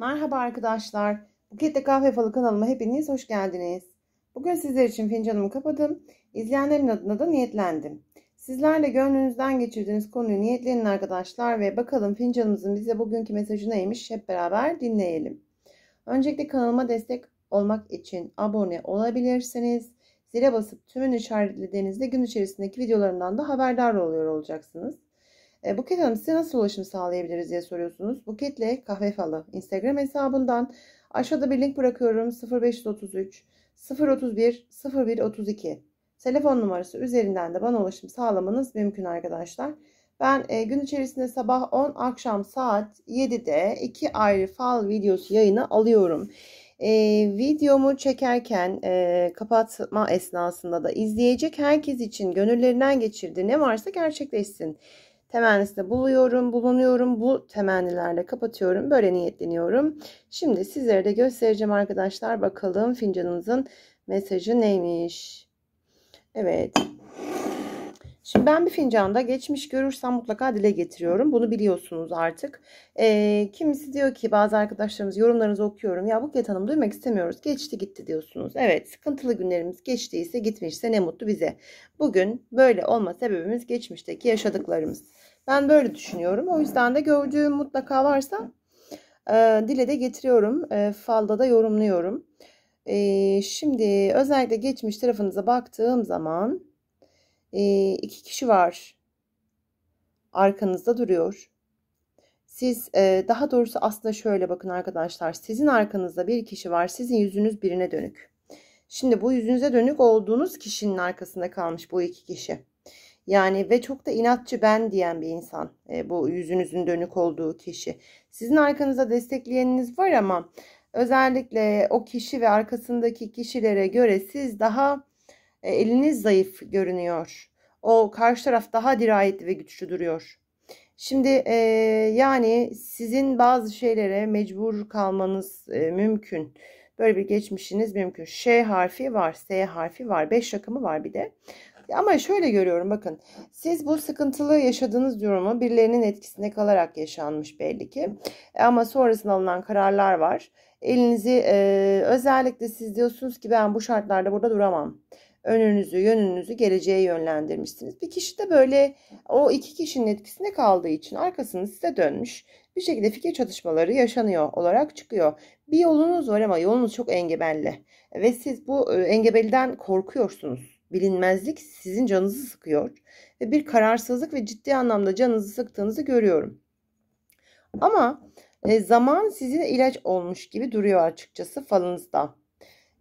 Merhaba arkadaşlar. Buket'te Kahve Falı kanalıma hepiniz hoş geldiniz. Bugün sizler için fincanımı kapadım. İzleyenlerin adına da niyetlendim. Sizlerle gönlünüzden geçirdiğiniz konuyu niyetlenin arkadaşlar ve bakalım fincanımızın bize bugünkü mesajı neymiş hep beraber dinleyelim. Öncelikle kanalıma destek olmak için abone olabilirsiniz. Zile basıp tümünü işaretlediğinizde gün içerisindeki videolarından da haberdar oluyor olacaksınız. E, Buket Hanım size nasıl ulaşım sağlayabiliriz diye soruyorsunuz. Buketle Kahve Falı Instagram hesabından aşağıda bir link bırakıyorum 0533 031 0132 telefon numarası üzerinden de bana ulaşım sağlamanız mümkün arkadaşlar. Ben e, gün içerisinde sabah 10 akşam saat 7'de iki ayrı fal videosu yayını alıyorum. E, videomu çekerken e, kapatma esnasında da izleyecek herkes için gönüllerinden geçirdiği ne varsa gerçekleşsin temennisinde buluyorum, bulunuyorum. Bu temennilerle kapatıyorum. Böyle niyetleniyorum. Şimdi sizlere de göstereceğim arkadaşlar. Bakalım fincanınızın mesajı neymiş? Evet. Şimdi ben bir fincanda geçmiş görürsem mutlaka dile getiriyorum. Bunu biliyorsunuz artık. E, kimisi diyor ki bazı arkadaşlarımız yorumlarınızı okuyorum. Ya Buket Hanım duymak istemiyoruz. Geçti gitti diyorsunuz. Evet sıkıntılı günlerimiz geçtiyse gitmişse ne mutlu bize. Bugün böyle olma sebebimiz geçmişteki yaşadıklarımız. Ben böyle düşünüyorum. O yüzden de gördüğüm mutlaka varsa e, dile de getiriyorum. E, falda da yorumluyorum. E, şimdi özellikle geçmiş tarafınıza baktığım zaman e, iki kişi var. Arkanızda duruyor. Siz e, daha doğrusu aslında şöyle bakın arkadaşlar. Sizin arkanızda bir kişi var. Sizin yüzünüz birine dönük. Şimdi bu yüzünüze dönük olduğunuz kişinin arkasında kalmış bu iki kişi. Yani ve çok da inatçı ben diyen bir insan e, bu yüzünüzün dönük olduğu kişi. Sizin arkanızda destekleyeniniz var ama özellikle o kişi ve arkasındaki kişilere göre siz daha e, eliniz zayıf görünüyor. O karşı taraf daha dirayetli ve güçlü duruyor. Şimdi e, yani sizin bazı şeylere mecbur kalmanız e, mümkün. Böyle bir geçmişiniz mümkün. Ş harfi var, S harfi var, 5 rakamı var bir de. Ama şöyle görüyorum bakın. Siz bu sıkıntılı yaşadığınız durumu birilerinin etkisinde kalarak yaşanmış belli ki. E, ama sonrasında alınan kararlar var. Elinizi e, özellikle siz diyorsunuz ki ben bu şartlarda burada duramam önünüzü, yönünüzü geleceğe yönlendirmişsiniz. Bir kişi de böyle o iki kişinin etkisinde kaldığı için arkasını size dönmüş. Bir şekilde fikir çatışmaları yaşanıyor olarak çıkıyor. Bir yolunuz var ama yolunuz çok engebelli. Ve siz bu e, engebeliden korkuyorsunuz. Bilinmezlik sizin canınızı sıkıyor. Ve bir kararsızlık ve ciddi anlamda canınızı sıktığınızı görüyorum. Ama e, zaman sizin ilaç olmuş gibi duruyor açıkçası falınızda.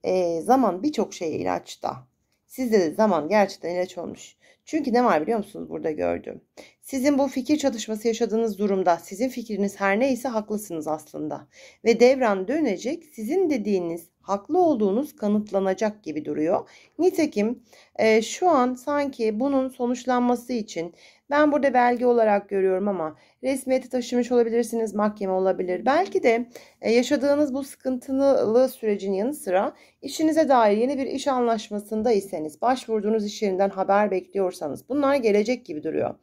E, zaman birçok şeye ilaç da. Sizde de zaman gerçekten ilaç olmuş. Çünkü ne var biliyor musunuz burada gördüm. Sizin bu fikir çatışması yaşadığınız durumda sizin fikriniz her neyse haklısınız aslında. Ve devran dönecek sizin dediğiniz haklı olduğunuz kanıtlanacak gibi duruyor. Nitekim e, şu an sanki bunun sonuçlanması için ben burada belge olarak görüyorum ama resmiyete taşımış olabilirsiniz, mahkeme olabilir. Belki de e, yaşadığınız bu sıkıntılı sürecin yanı sıra işinize dair yeni bir iş anlaşmasında iseniz, başvurduğunuz iş yerinden haber bekliyorsanız bunlar gelecek gibi duruyor.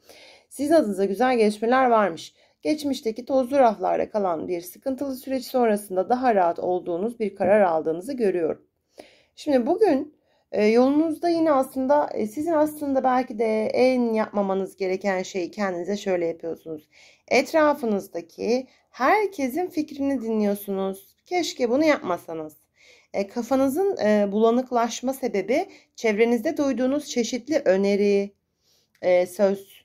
Sizin adınıza güzel gelişmeler varmış. Geçmişteki tozlu raflarda kalan bir sıkıntılı süreç sonrasında daha rahat olduğunuz bir karar aldığınızı görüyorum. Şimdi bugün ee, yolunuzda yine aslında e, sizin aslında belki de en yapmamanız gereken şeyi kendinize şöyle yapıyorsunuz. Etrafınızdaki herkesin fikrini dinliyorsunuz. Keşke bunu yapmasanız. E, kafanızın e, bulanıklaşma sebebi çevrenizde duyduğunuz çeşitli öneri, e, söz,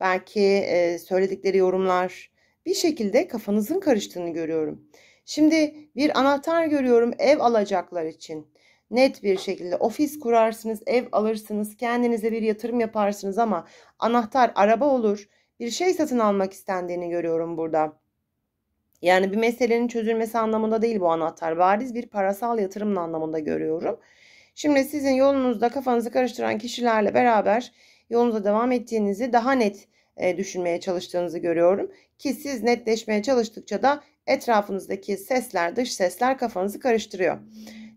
belki e, söyledikleri yorumlar bir şekilde kafanızın karıştığını görüyorum. Şimdi bir anahtar görüyorum ev alacaklar için net bir şekilde ofis kurarsınız, ev alırsınız, kendinize bir yatırım yaparsınız ama anahtar araba olur. Bir şey satın almak istendiğini görüyorum burada. Yani bir meselenin çözülmesi anlamında değil bu anahtar. Bariz bir parasal yatırımın anlamında görüyorum. Şimdi sizin yolunuzda kafanızı karıştıran kişilerle beraber yolunuza devam ettiğinizi daha net e, düşünmeye çalıştığınızı görüyorum. Ki siz netleşmeye çalıştıkça da etrafınızdaki sesler, dış sesler kafanızı karıştırıyor.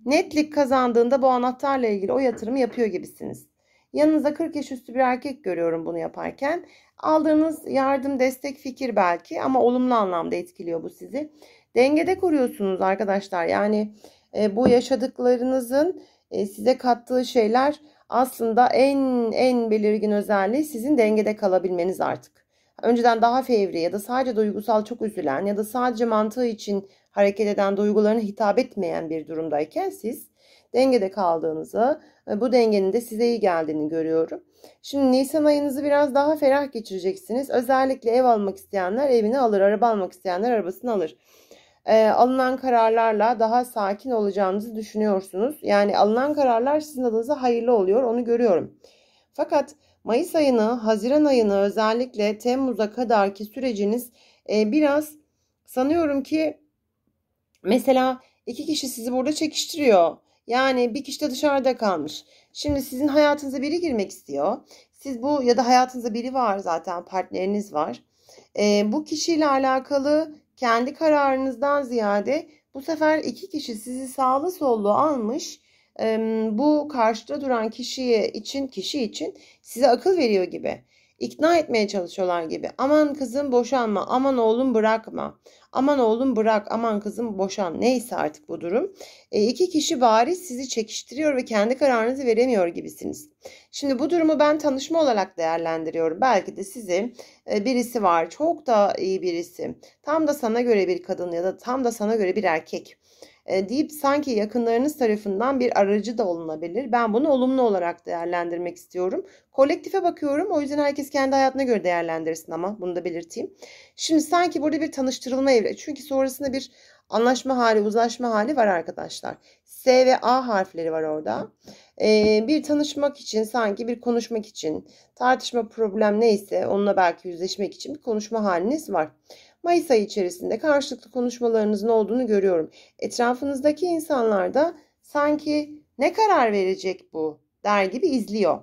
Netlik kazandığında bu anahtarla ilgili o yatırımı yapıyor gibisiniz. Yanınıza 40 yaş üstü bir erkek görüyorum bunu yaparken. Aldığınız yardım, destek, fikir belki ama olumlu anlamda etkiliyor bu sizi. Dengede koruyorsunuz arkadaşlar. Yani e, bu yaşadıklarınızın e, size kattığı şeyler aslında en en belirgin özelliği sizin dengede kalabilmeniz artık önceden daha fevri ya da sadece duygusal çok üzülen ya da sadece mantığı için hareket eden duygularına hitap etmeyen bir durumdayken siz dengede kaldığınızı, e, bu dengenin de size iyi geldiğini görüyorum. Şimdi Nisan ayınızı biraz daha ferah geçireceksiniz. Özellikle ev almak isteyenler evini alır, araba almak isteyenler arabasını alır. E, alınan kararlarla daha sakin olacağınızı düşünüyorsunuz. Yani alınan kararlar sizin adınıza hayırlı oluyor, onu görüyorum. Fakat Mayıs ayını, Haziran ayını özellikle Temmuz'a kadarki süreciniz e, biraz sanıyorum ki mesela iki kişi sizi burada çekiştiriyor. Yani bir kişi de dışarıda kalmış. Şimdi sizin hayatınıza biri girmek istiyor. Siz bu ya da hayatınızda biri var zaten partneriniz var. E, bu kişiyle alakalı kendi kararınızdan ziyade bu sefer iki kişi sizi sağlı sollu almış bu karşıda duran kişiye için kişi için size akıl veriyor gibi. ikna etmeye çalışıyorlar gibi. Aman kızım boşanma, aman oğlum bırakma, aman oğlum bırak, aman kızım boşan. Neyse artık bu durum. E, iki kişi bariz sizi çekiştiriyor ve kendi kararınızı veremiyor gibisiniz. Şimdi bu durumu ben tanışma olarak değerlendiriyorum. Belki de sizi e, birisi var, çok da iyi birisi. Tam da sana göre bir kadın ya da tam da sana göre bir erkek e, deyip sanki yakınlarınız tarafından bir aracı da olunabilir. Ben bunu olumlu olarak değerlendirmek istiyorum. Kolektife bakıyorum. O yüzden herkes kendi hayatına göre değerlendirsin ama bunu da belirteyim. Şimdi sanki burada bir tanıştırılma evre. Çünkü sonrasında bir anlaşma hali, uzlaşma hali var arkadaşlar. S ve A harfleri var orada. Ee, bir tanışmak için sanki bir konuşmak için tartışma problem neyse onunla belki yüzleşmek için bir konuşma haliniz var. Mayıs ayı içerisinde karşılıklı konuşmalarınızın olduğunu görüyorum. Etrafınızdaki insanlar da sanki ne karar verecek bu der gibi izliyor.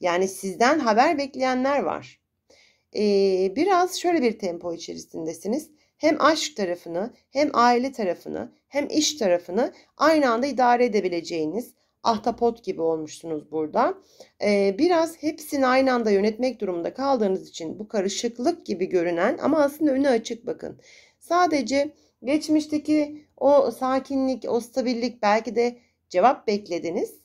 Yani sizden haber bekleyenler var. Ee, biraz şöyle bir tempo içerisindesiniz. Hem aşk tarafını hem aile tarafını hem iş tarafını aynı anda idare edebileceğiniz ahtapot gibi olmuşsunuz burada. Ee, biraz hepsini aynı anda yönetmek durumunda kaldığınız için bu karışıklık gibi görünen ama aslında önü açık bakın. Sadece geçmişteki o sakinlik, o stabillik belki de cevap beklediniz.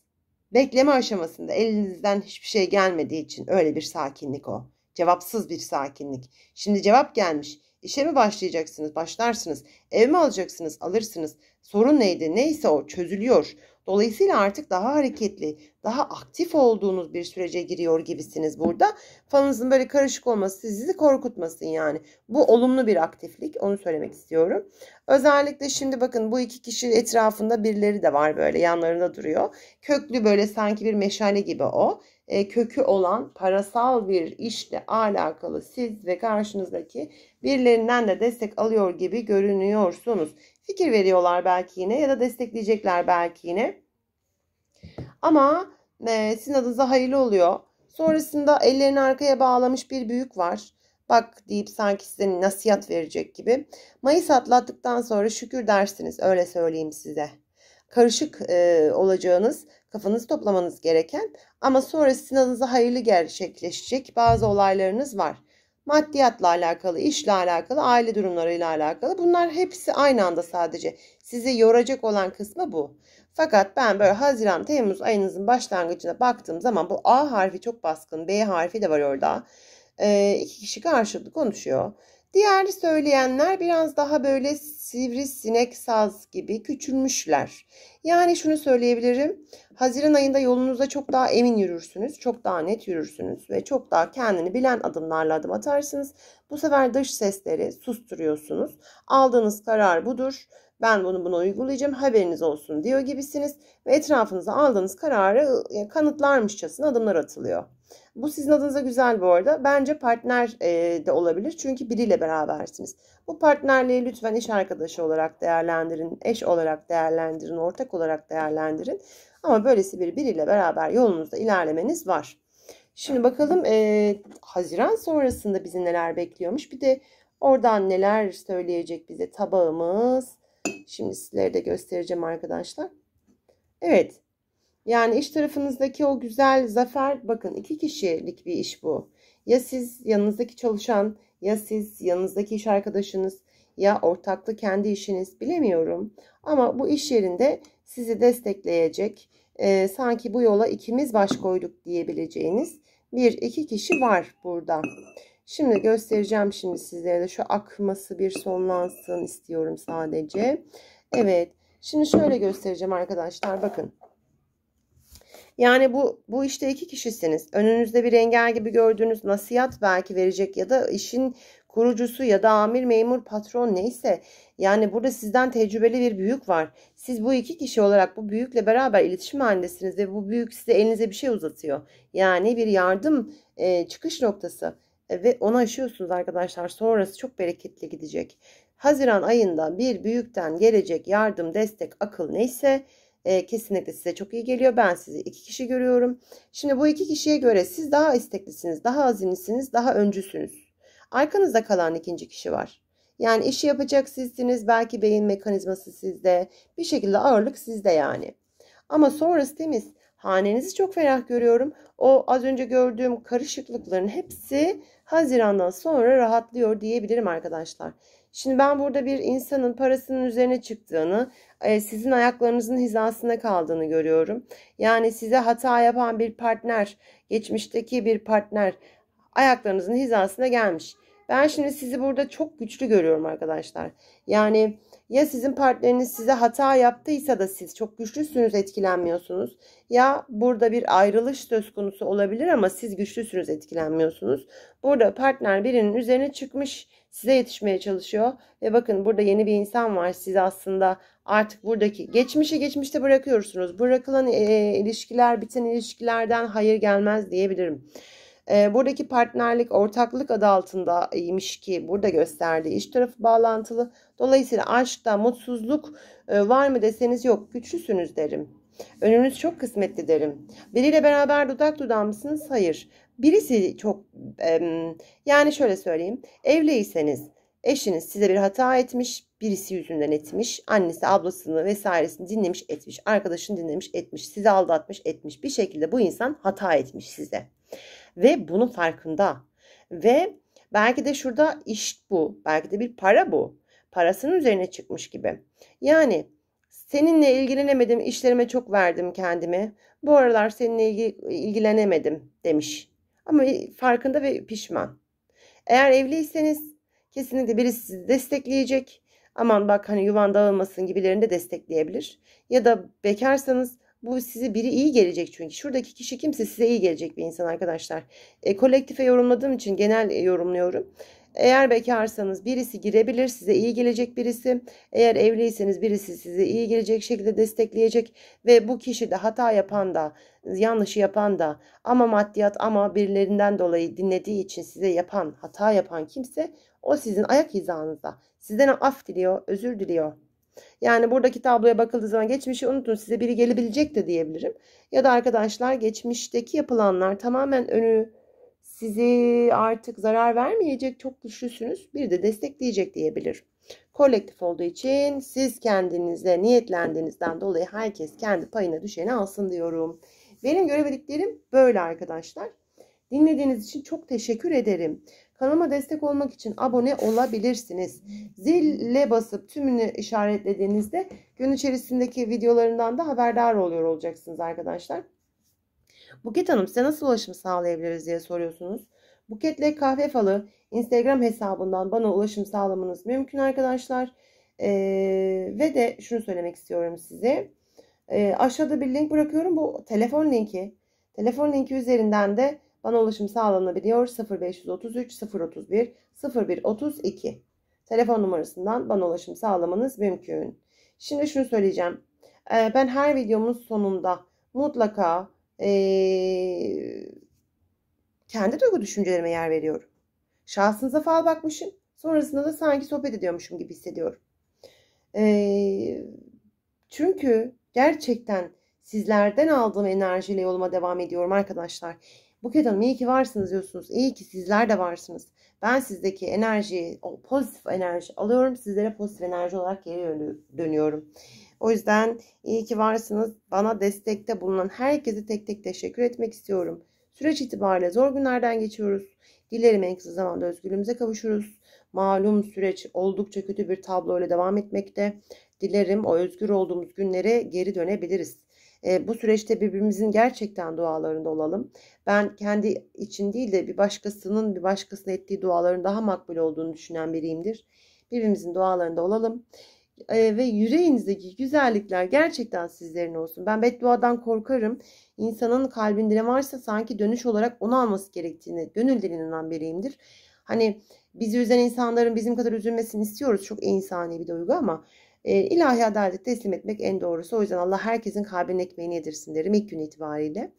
Bekleme aşamasında elinizden hiçbir şey gelmediği için öyle bir sakinlik o. Cevapsız bir sakinlik. Şimdi cevap gelmiş. İşe mi başlayacaksınız? Başlarsınız. Ev mi alacaksınız? Alırsınız. Sorun neydi? Neyse o çözülüyor. Dolayısıyla artık daha hareketli, daha aktif olduğunuz bir sürece giriyor gibisiniz burada. Fanınızın böyle karışık olması sizi korkutmasın yani. Bu olumlu bir aktiflik onu söylemek istiyorum. Özellikle şimdi bakın bu iki kişi etrafında birileri de var böyle yanlarında duruyor. Köklü böyle sanki bir meşale gibi o. E, kökü olan parasal bir işle alakalı siz ve karşınızdaki birilerinden de destek alıyor gibi görünüyorsunuz. Fikir veriyorlar belki yine ya da destekleyecekler belki yine. Ama e, sizin adınıza hayırlı oluyor. Sonrasında ellerini arkaya bağlamış bir büyük var bak deyip sanki size nasihat verecek gibi. Mayıs atlattıktan sonra şükür dersiniz öyle söyleyeyim size karışık e, olacağınız, kafanızı toplamanız gereken ama sonra sizin adınıza hayırlı gerçekleşecek bazı olaylarınız var. Maddiyatla alakalı, işle alakalı, aile durumlarıyla alakalı. Bunlar hepsi aynı anda sadece. Sizi yoracak olan kısmı bu. Fakat ben böyle Haziran, Temmuz ayınızın başlangıcına baktığım zaman bu A harfi çok baskın. B harfi de var orada. Ee, iki kişi karşılıklı konuşuyor. Diğer söyleyenler biraz daha böyle sivri sinek saz gibi küçülmüşler. Yani şunu söyleyebilirim. Haziran ayında yolunuzda çok daha emin yürürsünüz. Çok daha net yürürsünüz. Ve çok daha kendini bilen adımlarla adım atarsınız. Bu sefer dış sesleri susturuyorsunuz. Aldığınız karar budur. Ben bunu buna uygulayacağım haberiniz olsun diyor gibisiniz. Ve etrafınıza aldığınız kararı e, kanıtlarmışçasına adımlar atılıyor. Bu sizin adınıza güzel bu arada. Bence partner e, de olabilir. Çünkü biriyle berabersiniz. Bu partnerliği lütfen iş arkadaşı olarak değerlendirin. Eş olarak değerlendirin. Ortak olarak değerlendirin. Ama böylesi bir biriyle beraber yolunuzda ilerlemeniz var. Şimdi bakalım e, Haziran sonrasında bizi neler bekliyormuş. Bir de oradan neler söyleyecek bize tabağımız. Şimdi sizlere de göstereceğim arkadaşlar. Evet yani iş tarafınızdaki o güzel zafer bakın iki kişilik bir iş bu. Ya siz yanınızdaki çalışan ya siz yanınızdaki iş arkadaşınız ya ortaklı kendi işiniz bilemiyorum. Ama bu iş yerinde sizi destekleyecek e, sanki bu yola ikimiz baş koyduk diyebileceğiniz bir iki kişi var burada. Şimdi göstereceğim şimdi sizlere de şu akması bir sonlansın istiyorum sadece. Evet şimdi şöyle göstereceğim arkadaşlar bakın. Yani bu bu işte iki kişisiniz. Önünüzde bir engel gibi gördüğünüz nasihat belki verecek ya da işin kurucusu ya da amir, memur, patron neyse yani burada sizden tecrübeli bir büyük var. Siz bu iki kişi olarak bu büyükle beraber iletişim halindesiniz ve bu büyük size elinize bir şey uzatıyor. Yani bir yardım e, çıkış noktası e, ve ona aşıyorsunuz arkadaşlar. Sonrası çok bereketli gidecek. Haziran ayında bir büyükten gelecek yardım, destek, akıl neyse e, kesinlikle size çok iyi geliyor. Ben sizi iki kişi görüyorum. Şimdi bu iki kişiye göre siz daha isteklisiniz, daha azimlisiniz, daha öncüsünüz. Arkanızda kalan ikinci kişi var. Yani işi yapacak sizsiniz, belki beyin mekanizması sizde, bir şekilde ağırlık sizde yani. Ama sonrası temiz. Hanenizi çok ferah görüyorum. O az önce gördüğüm karışıklıkların hepsi Haziran'dan sonra rahatlıyor diyebilirim arkadaşlar. Şimdi ben burada bir insanın parasının üzerine çıktığını, e, sizin ayaklarınızın hizasında kaldığını görüyorum. Yani size hata yapan bir partner, geçmişteki bir partner ayaklarınızın hizasına gelmiş. Ben şimdi sizi burada çok güçlü görüyorum arkadaşlar. Yani ya sizin partneriniz size hata yaptıysa da siz çok güçlüsünüz etkilenmiyorsunuz. Ya burada bir ayrılış söz konusu olabilir ama siz güçlüsünüz etkilenmiyorsunuz. Burada partner birinin üzerine çıkmış size yetişmeye çalışıyor. Ve bakın burada yeni bir insan var. Siz aslında artık buradaki geçmişi geçmişte bırakıyorsunuz. Bırakılan e, ilişkiler, biten ilişkilerden hayır gelmez diyebilirim. E, buradaki partnerlik, ortaklık adı altında imiş ki burada gösterdiği iş tarafı bağlantılı. Dolayısıyla aşkta mutsuzluk e, var mı deseniz yok. Güçlüsünüz derim. Önünüz çok kısmetli derim. Biriyle beraber dudak dudağımsınız? Hayır birisi çok yani şöyle söyleyeyim evliyseniz eşiniz size bir hata etmiş birisi yüzünden etmiş annesi ablasını vesairesini dinlemiş etmiş arkadaşını dinlemiş etmiş sizi aldatmış etmiş bir şekilde bu insan hata etmiş size ve bunun farkında ve belki de şurada iş bu belki de bir para bu parasının üzerine çıkmış gibi yani seninle ilgilenemedim işlerime çok verdim kendimi bu aralar seninle ilgilenemedim demiş ama farkında ve pişman. Eğer evliyseniz kesinlikle birisi sizi destekleyecek. Aman bak hani yuvan dağılmasın gibilerini de destekleyebilir. Ya da bekarsanız bu sizi biri iyi gelecek çünkü. Şuradaki kişi kimse size iyi gelecek bir insan arkadaşlar. E, kolektife yorumladığım için genel e, yorumluyorum. Eğer bekarsanız birisi girebilir, size iyi gelecek birisi. Eğer evliyseniz birisi size iyi gelecek şekilde destekleyecek ve bu kişi de hata yapan da, yanlışı yapan da ama maddiyat ama birilerinden dolayı dinlediği için size yapan, hata yapan kimse o sizin ayak hizanızda. Sizden af diliyor, özür diliyor. Yani buradaki tabloya bakıldığı zaman geçmişi unutun size biri gelebilecek de diyebilirim. Ya da arkadaşlar geçmişteki yapılanlar tamamen önü sizi artık zarar vermeyecek çok güçlüsünüz. Bir de destekleyecek diyebilir. Kolektif olduğu için siz kendinize niyetlendiğinizden dolayı herkes kendi payına düşeni alsın diyorum. Benim görebildiklerim böyle arkadaşlar. Dinlediğiniz için çok teşekkür ederim. Kanalıma destek olmak için abone olabilirsiniz. Zille basıp tümünü işaretlediğinizde gün içerisindeki videolarından da haberdar oluyor olacaksınız arkadaşlar. Buket Hanım size nasıl ulaşım sağlayabiliriz diye soruyorsunuz. Buketle Kahve Falı Instagram hesabından bana ulaşım sağlamanız mümkün arkadaşlar. Ee, ve de şunu söylemek istiyorum size. Ee, aşağıda bir link bırakıyorum. Bu telefon linki. Telefon linki üzerinden de bana ulaşım sağlanabiliyor. 0533 031 0132 telefon numarasından bana ulaşım sağlamanız mümkün. Şimdi şunu söyleyeceğim. Ee, ben her videomun sonunda mutlaka ee, kendi duygu düşüncelerime yer veriyorum. Şahsınıza fal bakmışım. Sonrasında da sanki sohbet ediyormuşum gibi hissediyorum. Ee, çünkü gerçekten sizlerden aldığım enerjiyle yoluma devam ediyorum arkadaşlar. Buket Hanım iyi ki varsınız diyorsunuz. İyi ki sizler de varsınız. Ben sizdeki enerjiyi, o pozitif enerji alıyorum. Sizlere pozitif enerji olarak geri dönüyorum. O yüzden iyi ki varsınız. Bana destekte bulunan herkese tek tek teşekkür etmek istiyorum. Süreç itibariyle zor günlerden geçiyoruz. Dilerim en kısa zamanda özgürlüğümüze kavuşuruz. Malum süreç oldukça kötü bir tablo ile devam etmekte. Dilerim o özgür olduğumuz günlere geri dönebiliriz. E, bu süreçte birbirimizin gerçekten dualarında olalım. Ben kendi için değil de bir başkasının bir başkasına ettiği duaların daha makbul olduğunu düşünen biriyimdir. Birbirimizin dualarında olalım. Ee, ve yüreğinizdeki güzellikler gerçekten sizlerin olsun. Ben bedduadan korkarım. İnsanın kalbinde ne varsa sanki dönüş olarak onu alması gerektiğini gönülden inanan biriyimdir. Hani bizi üzen insanların bizim kadar üzülmesini istiyoruz. Çok insani bir duygu ama e, ilahi adalet teslim etmek en doğrusu. O yüzden Allah herkesin kalbinin ekmeğini yedirsin derim ilk gün itibariyle.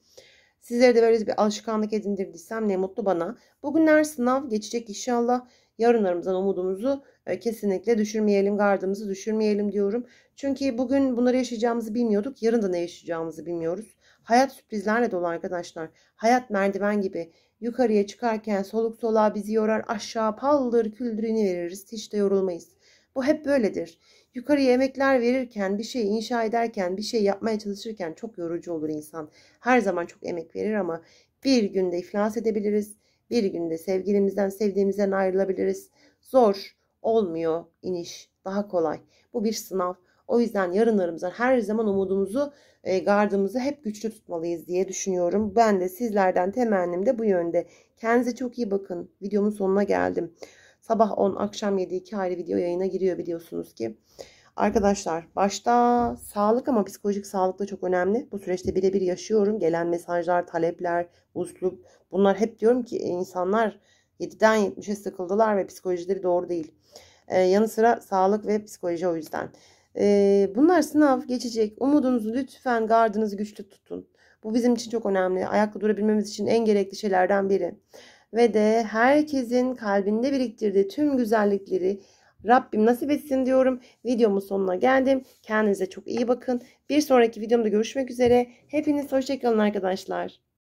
Sizlere de böyle bir alışkanlık edindirdiysem ne mutlu bana. Bugünler sınav geçecek inşallah yarınlarımızdan umudumuzu e, kesinlikle düşürmeyelim, gardımızı düşürmeyelim diyorum. Çünkü bugün bunları yaşayacağımızı bilmiyorduk, yarın da ne yaşayacağımızı bilmiyoruz. Hayat sürprizlerle dolu arkadaşlar. Hayat merdiven gibi yukarıya çıkarken soluk soluğa bizi yorar, aşağı paldır küldürünü veririz, hiç de yorulmayız. Bu hep böyledir. Yukarıya emekler verirken, bir şey inşa ederken, bir şey yapmaya çalışırken çok yorucu olur insan. Her zaman çok emek verir ama bir günde iflas edebiliriz. Bir günde sevgilimizden, sevdiğimizden ayrılabiliriz. Zor olmuyor iniş, daha kolay. Bu bir sınav. O yüzden yarınlarımızdan her zaman umudumuzu, e, gardımızı hep güçlü tutmalıyız diye düşünüyorum. Ben de sizlerden temennim de bu yönde. Kendinize çok iyi bakın. Videomun sonuna geldim. Sabah 10, akşam 7 iki ayrı video yayına giriyor biliyorsunuz ki. Arkadaşlar başta sağlık ama psikolojik sağlık da çok önemli. Bu süreçte birebir yaşıyorum. Gelen mesajlar, talepler, uslup bunlar hep diyorum ki e, insanlar 7'den 70'e sıkıldılar ve psikolojileri doğru değil. Ee, yanı sıra sağlık ve psikoloji o yüzden. Ee, bunlar sınav geçecek. Umudunuzu lütfen gardınızı güçlü tutun. Bu bizim için çok önemli. Ayakta durabilmemiz için en gerekli şeylerden biri. Ve de herkesin kalbinde biriktirdiği tüm güzellikleri Rabbim nasip etsin diyorum. Videomun sonuna geldim. Kendinize çok iyi bakın. Bir sonraki videomda görüşmek üzere. Hepiniz hoşçakalın arkadaşlar.